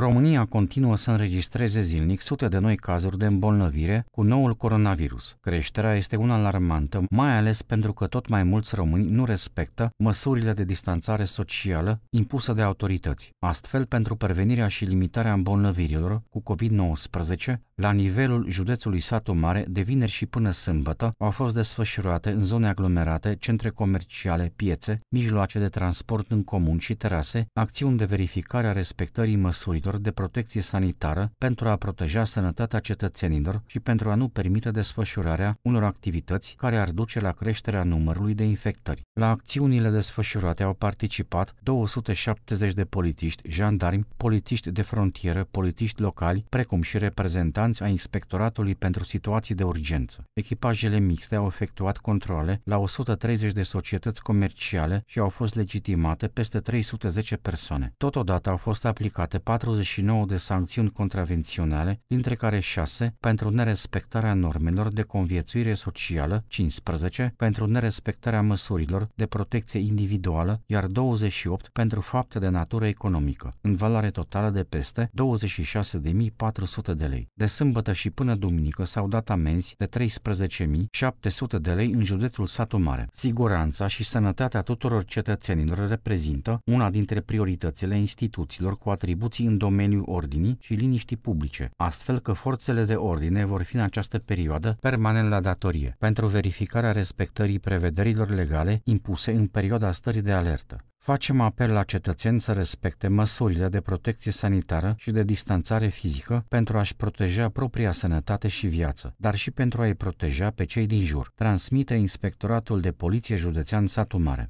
România continuă să înregistreze zilnic sute de noi cazuri de îmbolnăvire cu noul coronavirus. Creșterea este una alarmantă, mai ales pentru că tot mai mulți români nu respectă măsurile de distanțare socială impusă de autorități. Astfel, pentru prevenirea și limitarea îmbolnăvirilor cu COVID-19, la nivelul județului Satu Mare, de vineri și până sâmbătă, au fost desfășurate în zone aglomerate, centre comerciale, piețe, mijloace de transport în comun și terase, acțiuni de verificare a respectării măsurilor măsurilor de protecție sanitară pentru a proteja sănătatea cetățenilor și pentru a nu permite desfășurarea unor activități care ar duce la creșterea numărului de infectări. La acțiunile desfășurate au participat 270 de polițiști, jandarmi, polițiști de frontieră, polițiști locali, precum și reprezentanți ai Inspectoratului pentru Situații de Urgență. Echipajele mixte au efectuat controle la 130 de societăți comerciale și au fost legitimate peste 310 persoane. Totodată au fost aplicate 40 49 de sancțiuni contravenționale, dintre care 6 pentru nerespectarea normelor de conviețuire socială, 15 pentru nerespectarea măsurilor de protecție individuală, iar 28 pentru fapte de natură economică, în valoare totală de peste 26.400 de lei. De sâmbătă și până duminică s-au dat amenzi de 13.700 de lei în județul Satu Mare. Siguranța și sănătatea tuturor cetățenilor reprezintă una dintre prioritățile instituțiilor cu atribuții în domeniul ordinii și liniștii publice, astfel că forțele de ordine vor fi în această perioadă permanent la datorie, pentru verificarea respectării prevederilor legale impuse în perioada stării de alertă. Facem apel la cetățeni să respecte măsurile de protecție sanitară și de distanțare fizică pentru a-și proteja propria sănătate și viață, dar și pentru a-i proteja pe cei din jur, transmite Inspectoratul de Poliție Județean Satu Mare.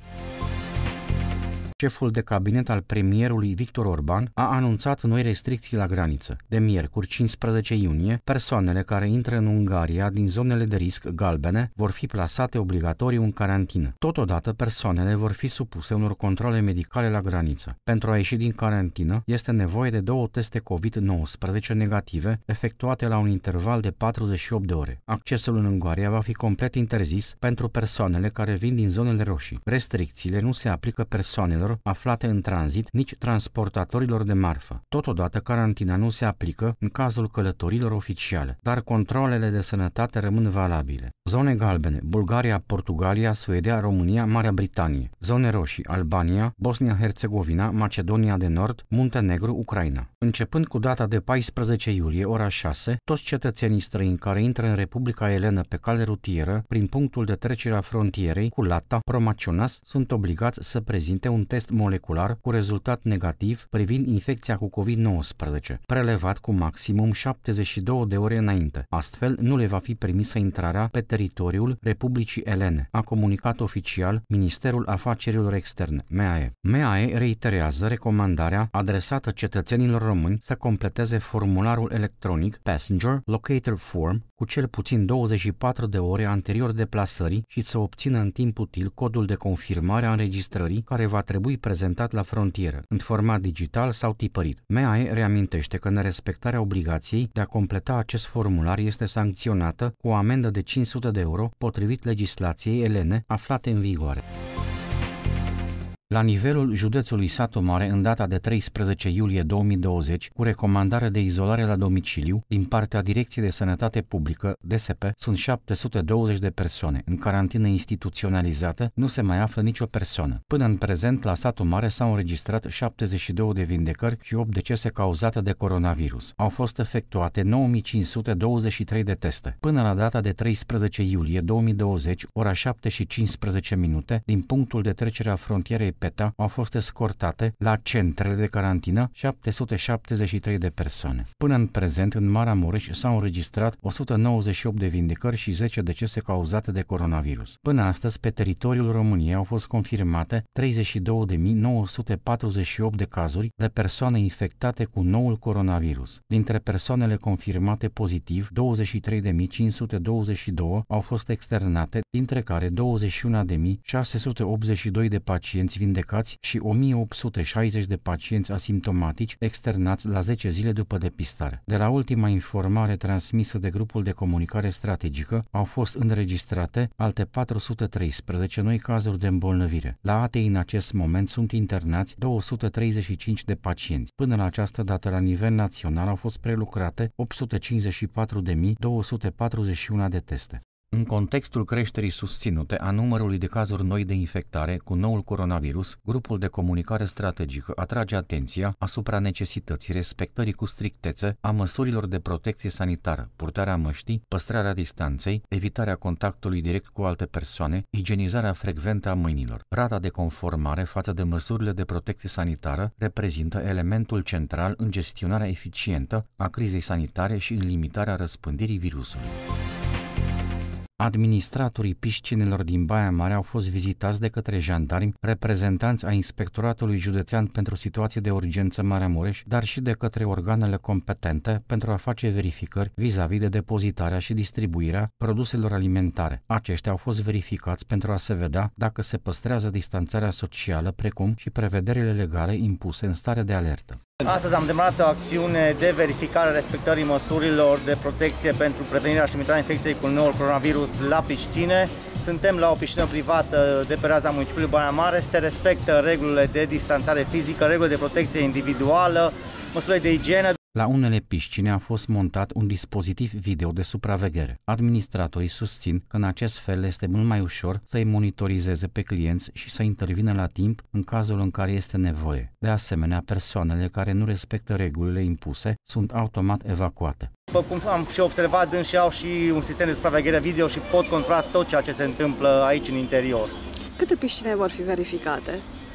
Șeful de cabinet al premierului Victor Orban a anunțat noi restricții la graniță. De miercuri, 15 iunie, persoanele care intră în Ungaria din zonele de risc galbene vor fi plasate obligatoriu în carantină. Totodată, persoanele vor fi supuse unor controle medicale la graniță. Pentru a ieși din carantină, este nevoie de două teste COVID-19 negative efectuate la un interval de 48 de ore. Accesul în Ungaria va fi complet interzis pentru persoanele care vin din zonele roșii. Restricțiile nu se aplică persoanelor aflate în tranzit, nici transportatorilor de marfă. Totodată, carantina nu se aplică în cazul călătorilor oficiale, dar controlele de sănătate rămân valabile. Zone galbene, Bulgaria, Portugalia, Suedia, România, Marea Britanie. Zone roșii, Albania, Bosnia-Herzegovina, Macedonia de Nord, Muntenegru, Ucraina. Începând cu data de 14 iulie, ora 6, toți cetățenii străini care intră în Republica Elenă pe cale rutieră, prin punctul de trecere a frontierei cu Lata, Promacionas, sunt obligați să prezinte un test molecular cu rezultat negativ privind infecția cu COVID-19, prelevat cu maximum 72 de ore înainte. Astfel, nu le va fi permisă intrarea pe teritoriul Republicii Elene, a comunicat oficial Ministerul Afacerilor Externe, MAE. MAE reiterează recomandarea adresată cetățenilor români să completeze formularul electronic Passenger Locator Form cu cel puțin 24 de ore anterior deplasării și să obțină în timp util codul de confirmare a înregistrării care va trebui prezentat la frontieră, în format digital sau tipărit. MAE reamintește că nerespectarea obligației de a completa acest formular este sancționată cu o amendă de 500 de euro potrivit legislației elene aflate în vigoare la nivelul județului Satu Mare în data de 13 iulie 2020 cu recomandare de izolare la domiciliu din partea Direcției de Sănătate Publică, DSP, sunt 720 de persoane. În carantină instituționalizată nu se mai află nicio persoană. Până în prezent, la Satu Mare s-au înregistrat 72 de vindecări și 8 decese cauzate de coronavirus. Au fost efectuate 9523 de teste. Până la data de 13 iulie 2020, ora 7 și 15 minute, din punctul de trecere a frontierei Peta au fost escortate la centrele de carantină 773 de persoane. Până în prezent, în Marea Mureș s-au înregistrat 198 de vindecări și 10 decese cauzate de coronavirus. Până astăzi, pe teritoriul României au fost confirmate 32.948 de cazuri de persoane infectate cu noul coronavirus. Dintre persoanele confirmate pozitiv, 23.522 au fost externate, dintre care 21.682 de pacienți vindecați și 1860 de pacienți asimptomatici externați la 10 zile după depistare. De la ultima informare transmisă de grupul de comunicare strategică, au fost înregistrate alte 413 noi cazuri de îmbolnăvire. La ATI în acest moment sunt internați 235 de pacienți. Până la această dată, la nivel național, au fost prelucrate 854.241 de teste. În contextul creșterii susținute a numărului de cazuri noi de infectare cu noul coronavirus, grupul de comunicare strategică atrage atenția asupra necesității respectării cu strictețe a măsurilor de protecție sanitară, purtarea măștii, păstrarea distanței, evitarea contactului direct cu alte persoane, igienizarea frecventă a mâinilor. Rata de conformare față de măsurile de protecție sanitară reprezintă elementul central în gestionarea eficientă a crizei sanitare și în limitarea răspândirii virusului. Administratorii piscinelor din Baia Mare au fost vizitați de către jandarmi, reprezentanți ai Inspectoratului Județean pentru Situații de Urgență mureș, dar și de către organele competente pentru a face verificări vis-a-vis de depozitarea și distribuirea produselor alimentare. Aceștia au fost verificați pentru a se vedea dacă se păstrează distanțarea socială, precum și prevederile legale impuse în stare de alertă. Astăzi am demarat o acțiune de verificare a respectării măsurilor de protecție pentru prevenirea și limitarea infecției cu noul coronavirus la piscine. Suntem la o piscină privată de pe raza municipiului Baia Mare, se respectă regulile de distanțare fizică, regulile de protecție individuală, măsurile de igienă. La unele piscine a fost montat un dispozitiv video de supraveghere. Administratorii susțin că în acest fel este mult mai ușor să-i monitorizeze pe clienți și să intervină la timp în cazul în care este nevoie. De asemenea, persoanele care nu respectă regulile impuse sunt automat evacuate. După cum am și observat, dânsi au și un sistem de supraveghere video și pot controla tot ceea ce se întâmplă aici în interior. Câte piscine vor fi verificate?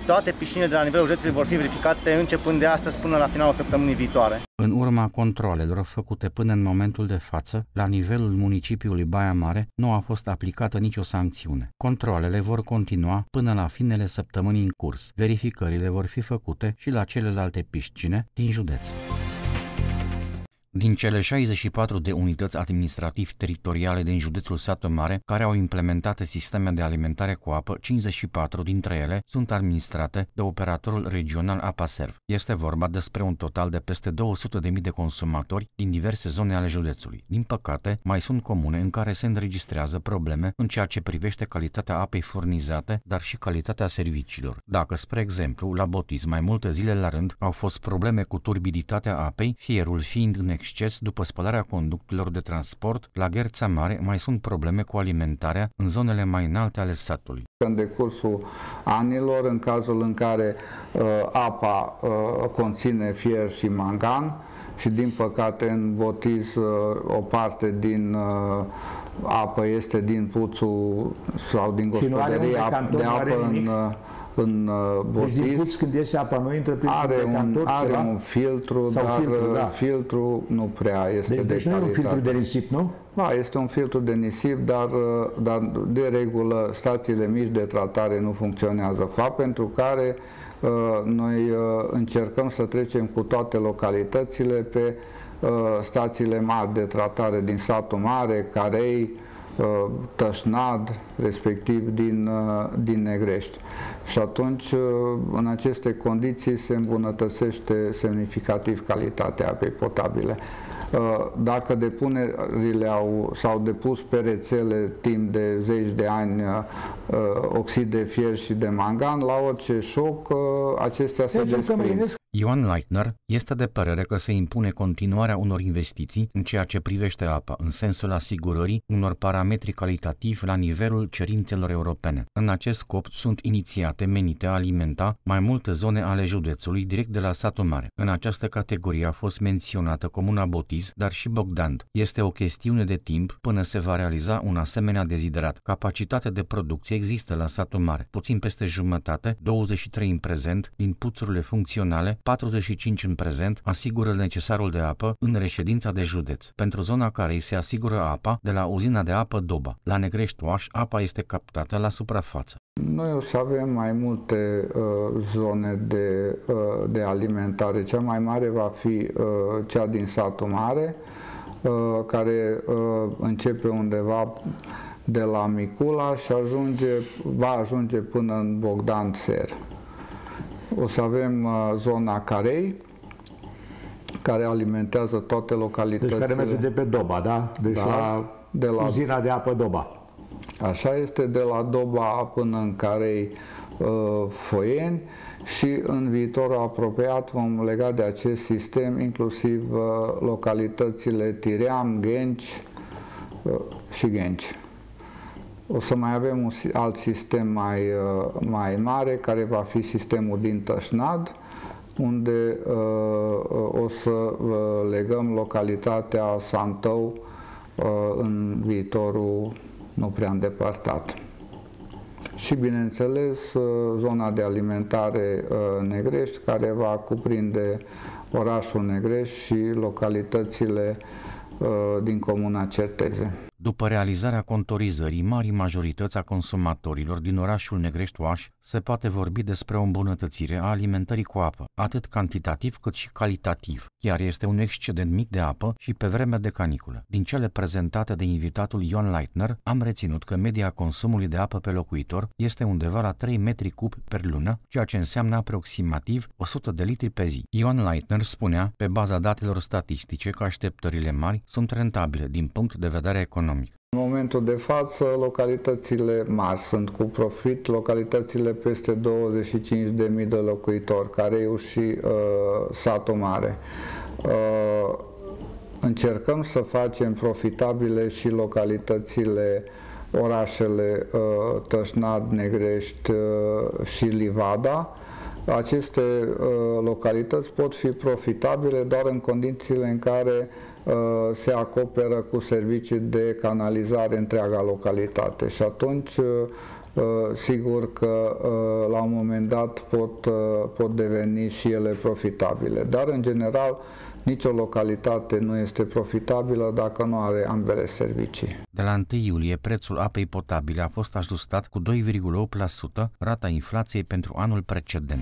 Toate piscinele de la nivelul județului vor fi verificate începând de astăzi până la finalul săptămânii viitoare. În urma controlelor făcute până în momentul de față, la nivelul municipiului Baia Mare nu a fost aplicată nicio sancțiune. Controlele vor continua până la finele săptămânii în curs. Verificările vor fi făcute și la celelalte piscine din județ. Din cele 64 de unități administrativ-teritoriale din județul Sată Mare, care au implementat sisteme de alimentare cu apă, 54 dintre ele sunt administrate de operatorul regional APASERV. Este vorba despre un total de peste 200.000 de consumatori din diverse zone ale județului. Din păcate, mai sunt comune în care se înregistrează probleme în ceea ce privește calitatea apei furnizate, dar și calitatea serviciilor. Dacă, spre exemplu, la botiz mai multe zile la rând au fost probleme cu turbiditatea apei, fierul fiind în exces după spălarea conductelor de transport, la Gherța Mare mai sunt probleme cu alimentarea în zonele mai înalte ale satului. În decursul anilor, în cazul în care uh, apa uh, conține fier și mangan, și din păcate în Votiz uh, o parte din uh, apă este din puțul sau din gospodăria de apă în, în uh, botez. când iese apa noi, intră prin are un, cantor, are un filtru, Sau dar filtru, uh, da. filtru nu prea este deci, de Deci nu e un filtru de nisip, nu? Da, este un filtru de nisip, dar, uh, dar de regulă stațiile mici de tratare nu funcționează. Fapt pentru care noi încercăm să trecem cu toate localitățile pe stațiile mari de tratare din satul mare, Carei, Uh, Tășnad, respectiv din, uh, din Negrești. Și atunci, uh, în aceste condiții, se îmbunătățește semnificativ calitatea apei potabile. Dacă depunerile au, s-au depus pe rețele timp de zeci de ani oxid de fier și de mangan, la orice șoc acestea se desprind. Ioan Leitner este de părere că se impune continuarea unor investiții în ceea ce privește apa, în sensul asigurării unor parametri calitativi la nivelul cerințelor europene. În acest scop sunt inițiate menite a alimenta mai multe zone ale județului direct de la satul mare. În această categorie a fost menționată comuna Botiz, dar și Bogdan. Este o chestiune de timp până se va realiza un asemenea deziderat. Capacitatea de producție există la satul mare, puțin peste jumătate, 23 în prezent, din puțurile funcționale 45 în prezent asigură necesarul de apă în reședința de județ, pentru zona care îi se asigură apa de la uzina de apă Doba. La Negrești Oaș, apa este captată la suprafață. Noi o să avem mai multe uh, zone de, uh, de alimentare. Cea mai mare va fi uh, cea din satul mare, uh, care uh, începe undeva de la Micula și ajunge, va ajunge până în Bogdan Ser. O să avem uh, zona Carei, care alimentează toate localitățile. Deci care merge de pe Doba, da? Deci da, la, de la uzina de apă Doba. Așa este de la Doba până în Carei uh, Foieni și în viitorul apropiat vom lega de acest sistem inclusiv uh, localitățile Tiream, Genci și Genci. O să mai avem un alt sistem mai, uh, mai mare, care va fi sistemul din Tășnad, unde uh, o să uh, legăm localitatea Santău în viitorul nu prea îndepărtat. Și, bineînțeles, zona de alimentare Negrești, care va cuprinde orașul Negrești și localitățile din comuna Certeze. După realizarea contorizării marii majorități a consumatorilor din orașul Negreștoaș se poate vorbi despre o îmbunătățire a alimentării cu apă, atât cantitativ cât și calitativ, chiar este un excedent mic de apă și pe vremea de caniculă. Din cele prezentate de invitatul Ion Leitner, am reținut că media consumului de apă pe locuitor este undeva la 3 metri cub per lună, ceea ce înseamnă aproximativ 100 de litri pe zi. Ion Leitner spunea, pe baza datelor statistice, că așteptările mari sunt rentabile din punct de vedere economic economic? În momentul de față, localitățile mari sunt cu profit, localitățile peste 25.000 de locuitori, care e și uh, satul mare. Uh, încercăm să facem profitabile și localitățile orașele uh, Tășnad, Negrești uh, și Livada. Aceste uh, localități pot fi profitabile doar în condițiile în care uh, Uh, se acoperă cu servicii de canalizare întreaga localitate și atunci uh, uh, sigur că la un moment dat pot, pot deveni și ele profitabile. Dar în general nicio localitate nu este profitabilă dacă nu are ambele servicii. De la 1 iulie, prețul apei potabile a fost ajustat cu 2,8%, rata inflației pentru anul precedent.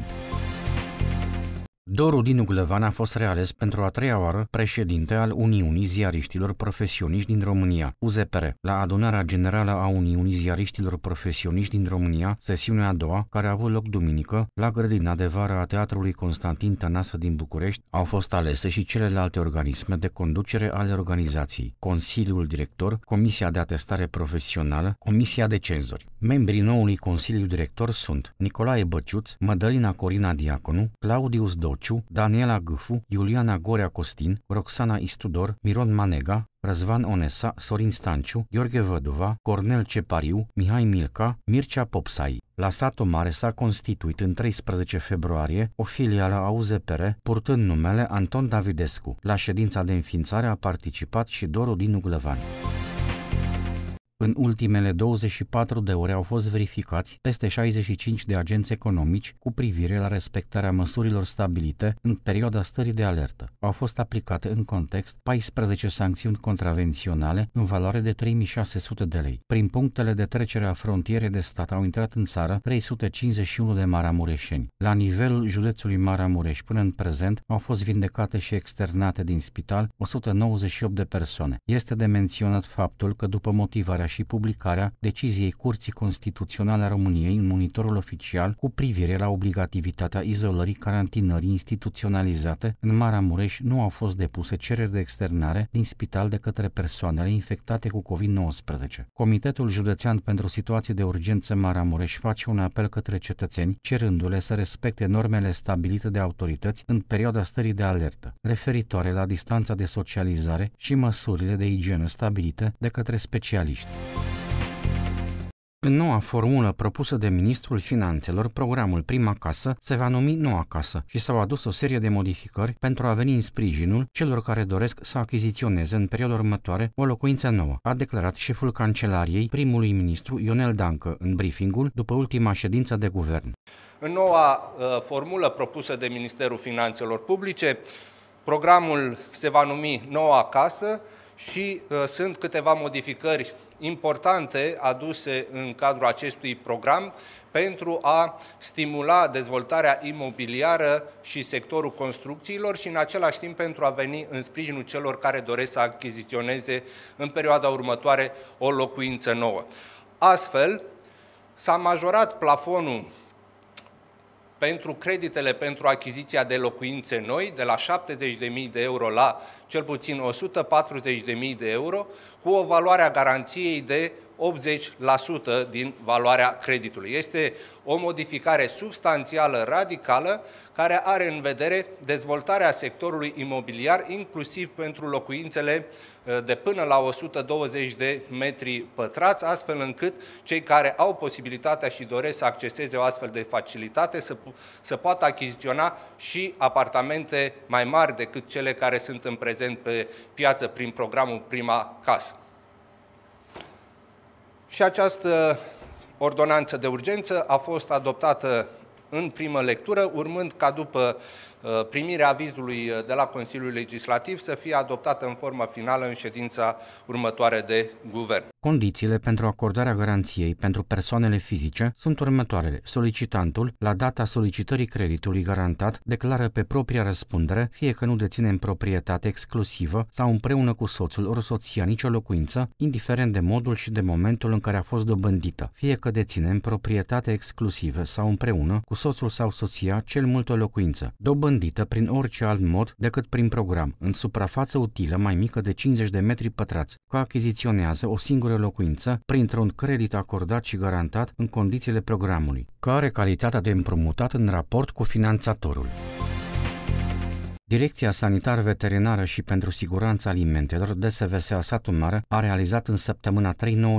Doru Dinu Glăvan a fost reales pentru a treia oară președinte al Uniunii Ziariștilor Profesioniști din România, UZPR. La adunarea generală a Uniunii Ziariștilor Profesioniști din România, sesiunea a doua, care a avut loc duminică, la grădina de vară a Teatrului Constantin Tănasă din București, au fost alese și celelalte organisme de conducere ale organizației, Consiliul Director, Comisia de Atestare Profesională, Comisia de Cenzori. Membrii noului Consiliu Director sunt Nicolae Băciuț, Mădălina Corina Diaconu, Claudius Do- Ciociu, Daniela Gâfu, Iuliana Gorea Costin, Roxana Istudor, Miron Manega, Răzvan Onesa, Sorin Stanciu, Gheorghe Văduva, Cornel Cepariu, Mihai Milca, Mircea Popsai. La Sato mare s-a constituit în 13 februarie o filială a UZPR purtând numele Anton Davidescu. La ședința de înființare a participat și Doru Dinu Glăvani. În ultimele 24 de ore au fost verificați peste 65 de agenți economici cu privire la respectarea măsurilor stabilite în perioada stării de alertă. Au fost aplicate în context 14 sancțiuni contravenționale în valoare de 3600 de lei. Prin punctele de trecere a frontierei de stat au intrat în țară 351 de maramureșeni. La nivelul județului Maramureș până în prezent au fost vindecate și externate din spital 198 de persoane. Este de menționat faptul că după motivarea și publicarea deciziei Curții Constituționale a României în monitorul oficial cu privire la obligativitatea izolării carantinării instituționalizate în Maramureș nu au fost depuse cereri de externare din spital de către persoanele infectate cu COVID-19. Comitetul Județean pentru Situații de Urgență Maramureș face un apel către cetățeni, cerându-le să respecte normele stabilite de autorități în perioada stării de alertă, referitoare la distanța de socializare și măsurile de igienă stabilite de către specialiști. În noua formulă propusă de Ministrul Finanțelor, programul Prima Casă se va numi Noua Casă și s-au adus o serie de modificări pentru a veni în sprijinul celor care doresc să achiziționeze în perioada următoare o locuință nouă, a declarat șeful cancelariei primului ministru Ionel Dancă în briefingul după ultima ședință de guvern. În noua uh, formulă propusă de Ministerul Finanțelor Publice, programul se va numi Noua Casă și uh, sunt câteva modificări importante aduse în cadrul acestui program pentru a stimula dezvoltarea imobiliară și sectorul construcțiilor și în același timp pentru a veni în sprijinul celor care doresc să achiziționeze în perioada următoare o locuință nouă. Astfel, s-a majorat plafonul pentru creditele pentru achiziția de locuințe noi, de la 70.000 de euro la cel puțin 140.000 de euro, cu o valoare a garanției de 80% din valoarea creditului. Este o modificare substanțială, radicală, care are în vedere dezvoltarea sectorului imobiliar, inclusiv pentru locuințele uh, de până la 120 de metri pătrați, astfel încât cei care au posibilitatea și doresc să acceseze o astfel de facilitate să, să poată achiziționa și apartamente mai mari decât cele care sunt în prezent pe piață prin programul Prima Casă. Și această ordonanță de urgență a fost adoptată în primă lectură, urmând ca după Uh, primirea avizului uh, de la Consiliul Legislativ să fie adoptată în formă finală în ședința următoare de guvern. Condițiile pentru acordarea garanției pentru persoanele fizice sunt următoarele. Solicitantul, la data solicitării creditului garantat, declară pe propria răspundere, fie că nu deține în proprietate exclusivă sau împreună cu soțul ori soția nicio locuință, indiferent de modul și de momentul în care a fost dobândită, fie că deține în proprietate exclusivă sau împreună cu soțul sau soția cel mult o locuință. Dobând dobândită prin orice alt mod decât prin program, în suprafață utilă mai mică de 50 de metri pătrați, că achiziționează o singură locuință printr-un credit acordat și garantat în condițiile programului, care calitatea de împrumutat în raport cu finanțatorul. Direcția Sanitar-Veterinară și pentru Siguranța Alimentelor de SVSA Satul Mare a realizat în săptămâna 3-9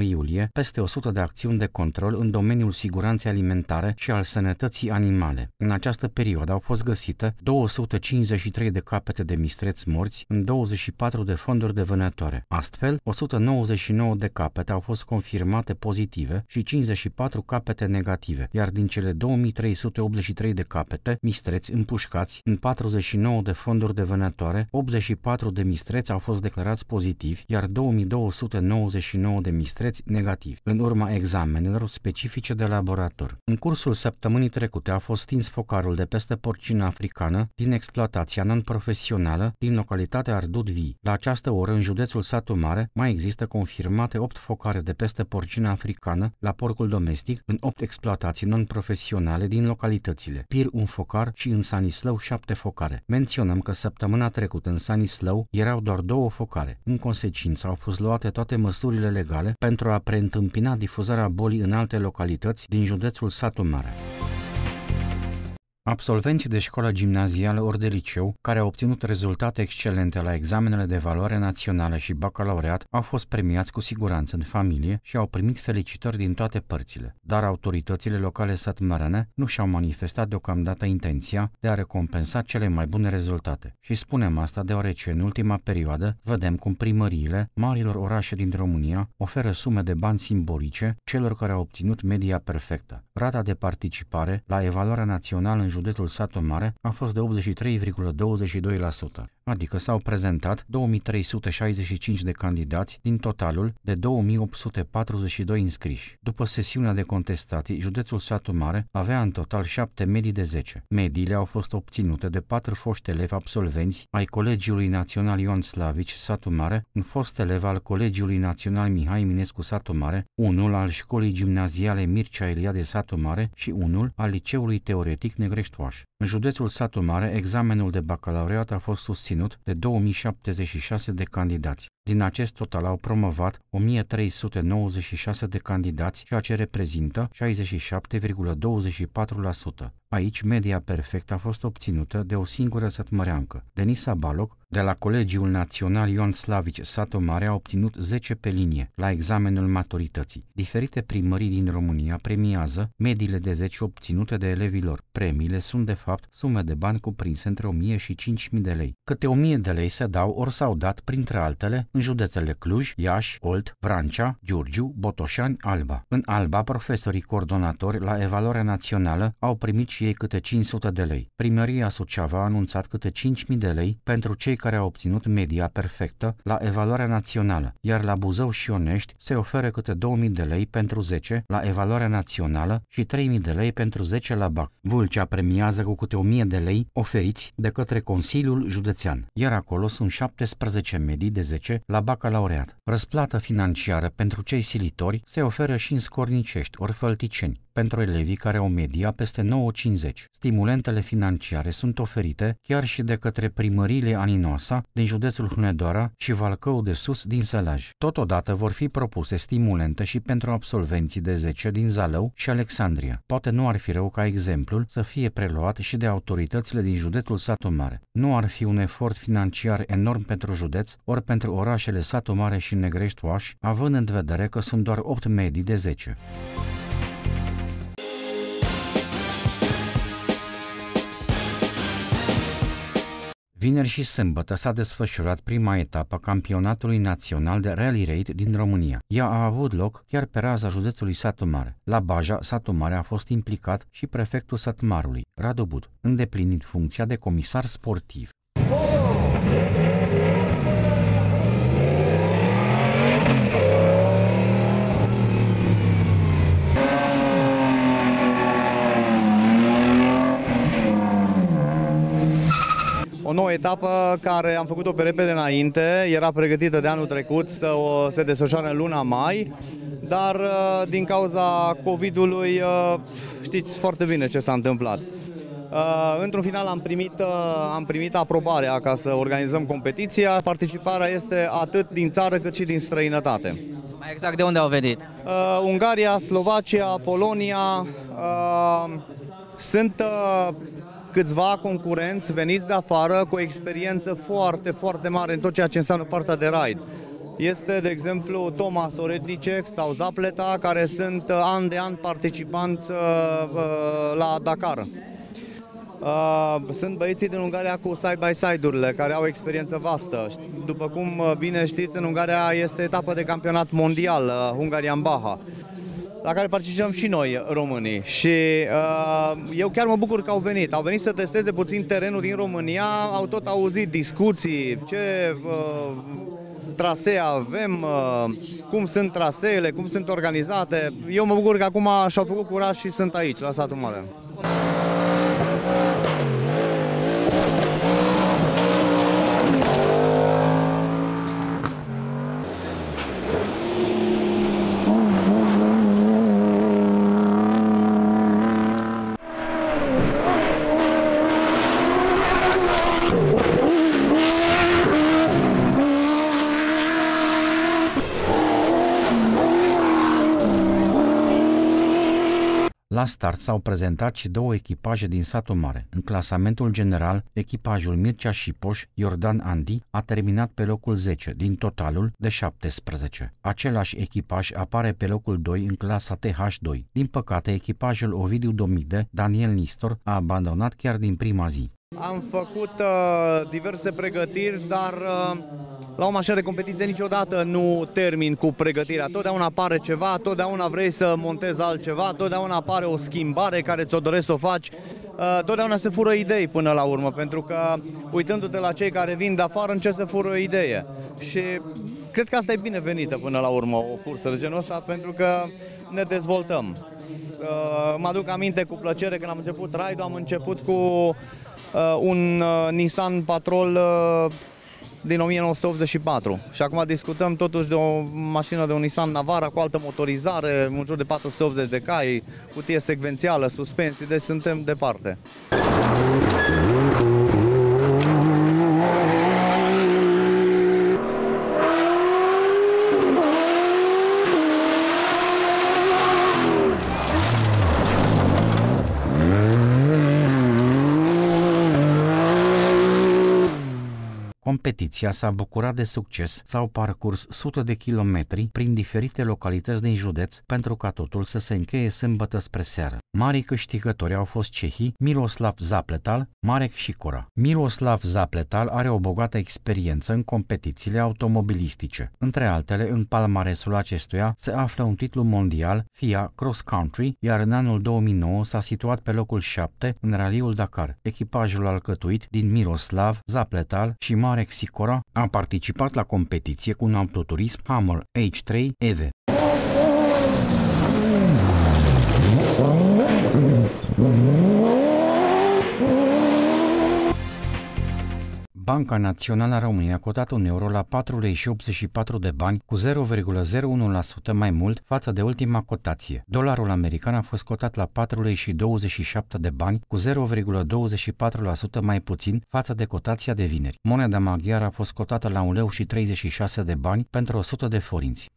iulie peste 100 de acțiuni de control în domeniul siguranței alimentare și al sănătății animale. În această perioadă au fost găsite 253 de capete de mistreți morți în 24 de fonduri de vânătoare. Astfel, 199 de capete au fost confirmate pozitive și 54 capete negative, iar din cele 2383 de capete, mistreți împușcați în 49 de fonduri de vânătoare, 84 de mistreți au fost declarați pozitivi, iar 2299 de mistreți negativi, în urma examenelor specifice de laborator. În cursul săptămânii trecute a fost stins focarul de peste porcină africană din exploatația non-profesională din localitatea Ardut Vii. La această oră, în județul Satu Mare, mai există confirmate 8 focare de peste porcină africană la porcul domestic în 8 exploatații non-profesionale din localitățile Pir un focar și în Sanislău 7 focare. Menționat menționăm că săptămâna trecută în Sanislău erau doar două focare. În consecință au fost luate toate măsurile legale pentru a preîntâmpina difuzarea bolii în alte localități din județul Satu Mare. Absolvenți de școală gimnazială ori de liceu, care au obținut rezultate excelente la examenele de valoare națională și bacalaureat, au fost premiați cu siguranță în familie și au primit felicitări din toate părțile. Dar autoritățile locale satmărene nu și-au manifestat deocamdată intenția de a recompensa cele mai bune rezultate. Și spunem asta deoarece în ultima perioadă vedem cum primăriile marilor orașe din România oferă sume de bani simbolice celor care au obținut media perfectă. Rata de participare la evaluarea națională în județul Satu Mare a fost de 83,22%, adică s-au prezentat 2365 de candidați din totalul de 2842 înscriși. După sesiunea de contestații, județul Satu Mare avea în total 7 medii de 10. Mediile au fost obținute de patru foști elevi absolvenți ai Colegiului Național Ion Slavici Satu Mare, un fost elev al Colegiului Național Mihai Minescu Satu Mare, unul al Școlii Gimnaziale Mircea Eliade Satu Mare și unul al Liceului Teoretic Negreș Peștoaș. În județul Satu Mare, examenul de bacalaureat a fost susținut de 2076 de candidați. Din acest total au promovat 1396 de candidați, ceea ce reprezintă 67,24%. Aici, media perfectă a fost obținută de o singură sătmăreancă. Denisa Baloc, de la Colegiul Național Ion Slavici Satomare, a obținut 10 pe linie la examenul maturității. Diferite primării din România premiază mediile de 10 obținute de elevilor. Premiile sunt, de fapt, sume de bani cuprinse între 1000 și 5000 de lei. Câte 1000 de lei se dau ori s-au dat, printre altele, în județele Cluj, Iași, Olt, Vrancea, Giurgiu, Botoșani, Alba. În Alba, profesorii coordonatori la evaluarea națională au primit și ei câte 500 de lei. Primăria Suceava a anunțat câte 5.000 de lei pentru cei care au obținut media perfectă la evaluarea națională, iar la Buzău și Onești se oferă câte 2.000 de lei pentru 10 la evaluarea națională și 3.000 de lei pentru 10 la BAC. Vulcea premiază cu câte 1.000 de lei oferiți de către Consiliul Județean, iar acolo sunt 17 medii de 10 la bacalaureat. Răsplată financiară pentru cei silitori se oferă și în scornicești, fălticeni, pentru elevii care au media peste 9,50. Stimulentele financiare sunt oferite chiar și de către primăriile Aninoasa din județul Hunedoara și Valcău de Sus din Sălaj. Totodată vor fi propuse stimulente și pentru absolvenții de 10 din Zalău și Alexandria. Poate nu ar fi rău ca exemplul să fie preluat și de autoritățile din județul Satu Mare. Nu ar fi un efort financiar enorm pentru județ, ori pentru orașele Satu Mare și Negrești Oaș, având în vedere că sunt doar 8 medii de 10. Vineri și sâmbătă s-a desfășurat prima etapă a campionatului național de rally raid din România. Ea a avut loc chiar pe raza județului Satu Mare. La Baja, Satu Mare a fost implicat și prefectul Satmarului, Radu Bud, îndeplinind funcția de comisar sportiv. nouă etapă care am făcut-o pe repede înainte, era pregătită de anul trecut să o, se desfășoare în luna mai, dar uh, din cauza COVID-ului uh, știți foarte bine ce s-a întâmplat. Uh, într-un final am primit, am primit aprobarea ca să organizăm competiția. Participarea este atât din țară cât și din străinătate. Mai exact de unde au venit? Uh, Ungaria, Slovacia, Polonia. Uh, sunt uh, câțiva concurenți veniți de afară cu o experiență foarte, foarte mare în tot ceea ce înseamnă partea de ride. Este, de exemplu, Thomas Oretnicek sau Zapleta, care sunt uh, an de an participanți uh, uh, la Dakar. Sunt băieții din Ungaria cu side-by-side-urile, care au experiență vastă. După cum bine știți, în Ungaria este etapă de campionat mondial, Hungarian Baha la care participăm și noi, românii. Și uh, eu chiar mă bucur că au venit. Au venit să testeze puțin terenul din România, au tot auzit discuții, ce uh, trasee avem, uh, cum sunt traseele, cum sunt organizate. Eu mă bucur că acum și-au făcut curaj și sunt aici, la satul mare. La start s-au prezentat și două echipaje din satul mare. În clasamentul general, echipajul Mircea Șipoș, Iordan Andi, a terminat pe locul 10 din totalul de 17. Același echipaj apare pe locul 2 în clasa TH2. Din păcate, echipajul Ovidiu Domide, Daniel Nistor, a abandonat chiar din prima zi. Am făcut uh, diverse pregătiri, dar uh, la o mașină de competiție niciodată nu termin cu pregătirea. Totdeauna apare ceva, totdeauna vrei să montezi altceva, totdeauna apare o schimbare care ți-o dorești să o faci. Uh, totdeauna se fură idei până la urmă, pentru că uitându-te la cei care vin de afară, încerci să fură o idee. Și Cred că asta e binevenită până la urmă, o cursă de genul ăsta, pentru că ne dezvoltăm. Uh, mă aduc aminte cu plăcere când am început raidul, am început cu uh, un uh, Nissan Patrol din 1984 și acum discutăm totuși de o mașină de un Nissan Navara cu altă motorizare, în jur de 480 de cai, cutie secvențială, suspensii, deci suntem departe. Competiția s-a bucurat de succes, s-au parcurs sute de kilometri prin diferite localități din județ pentru ca totul să se încheie sâmbătă spre seară. Marii câștigători au fost cehii Miroslav Zapletal, Marek Șicora. Miroslav Zapletal are o bogată experiență în competițiile automobilistice. Între altele, în palmaresul acestuia se află un titlu mondial FIA Cross Country, iar în anul 2009 s-a situat pe locul 7 în raliul Dakar, echipajul alcătuit din Miroslav Zapletal și Marek Marek Sicora a participat la competiție cu un autoturism Hammer H3 EV. Mm-hmm. Banca Națională a României a cotat un euro la 4,84 de bani cu 0,01% mai mult față de ultima cotație. Dolarul american a fost cotat la 4,27 de bani cu 0,24% mai puțin față de cotația de vineri. Moneda maghiară a fost cotată la 1,36 leu și 36 de bani pentru 100 de forinți.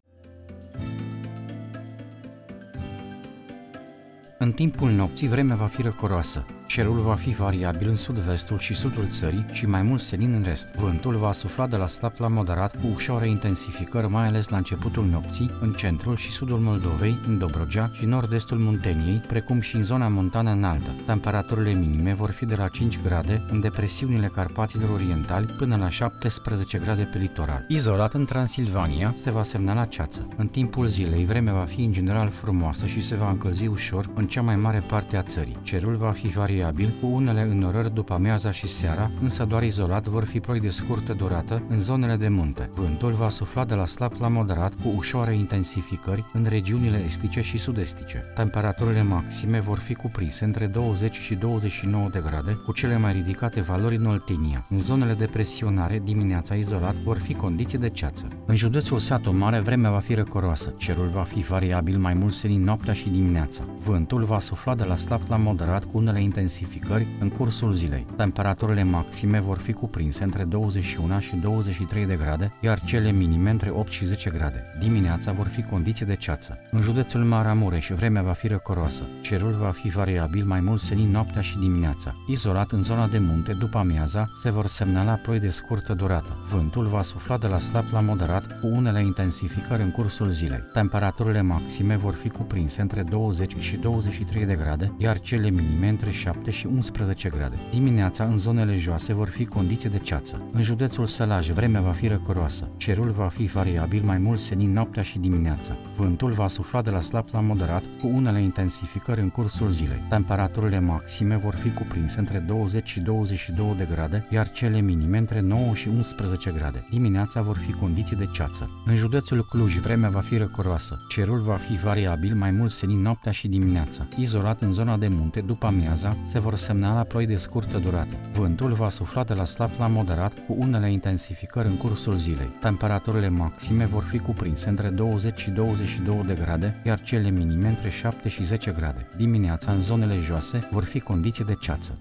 În timpul nopții, vremea va fi răcoroasă. Cerul va fi variabil în sud-vestul și sudul țării și mai mult senin în rest. Vântul va sufla de la slab la moderat cu ușoare intensificări, mai ales la începutul nopții, în centrul și sudul Moldovei, în Dobrogea și nord-estul Munteniei, precum și în zona montană înaltă. Temperaturile minime vor fi de la 5 grade în depresiunile Carpaților Orientali până la 17 grade pe litoral. Izolat în Transilvania, se va semna la ceață. În timpul zilei, vremea va fi în general frumoasă și se va încălzi ușor în cea mai mare parte a țării. Cerul va fi variabil variabil, cu unele înorări după amiaza și seara, însă doar izolat vor fi ploi de scurtă durată în zonele de munte. Vântul va sufla de la slab la moderat cu ușoare intensificări în regiunile estice și sud Temperaturile maxime vor fi cuprinse între 20 și 29 de grade, cu cele mai ridicate valori în Oltenia. În zonele de presionare, dimineața izolat, vor fi condiții de ceață. În județul Satu Mare, vremea va fi răcoroasă, cerul va fi variabil mai mult senin noaptea și dimineața. Vântul va sufla de la slab la moderat cu unele intensificări intensificări în cursul zilei. Temperaturile maxime vor fi cuprinse între 21 și 23 de grade, iar cele minime între 8 și 10 grade. Dimineața vor fi condiții de ceață. În județul Maramureș vremea va fi răcoroasă. Cerul va fi variabil mai mult senin noaptea și dimineața. Izolat în zona de munte, după amiaza, se vor semnala ploi de scurtă durată. Vântul va sufla de la slab la moderat cu unele intensificări în cursul zilei. Temperaturile maxime vor fi cuprinse între 20 și 23 de grade, iar cele minime între 7 7 și 11 grade. Dimineața, în zonele joase, vor fi condiții de ceață. În județul Sălaj, vremea va fi răcoroasă. Cerul va fi variabil mai mult senin noaptea și dimineața. Vântul va sufla de la slab la moderat, cu unele intensificări în cursul zilei. Temperaturile maxime vor fi cuprinse între 20 și 22 de grade, iar cele minime între 9 și 11 grade. Dimineața vor fi condiții de ceață. În județul Cluj, vremea va fi răcoroasă. Cerul va fi variabil mai mult senin noaptea și dimineața. Izolat în zona de munte, după amiaza, se vor semnala ploi de scurtă durată. Vântul va sufla de la slab la moderat cu unele intensificări în cursul zilei. Temperaturile maxime vor fi cuprinse între 20 și 22 de grade, iar cele minime între 7 și 10 grade. Dimineața, în zonele joase, vor fi condiții de ceață.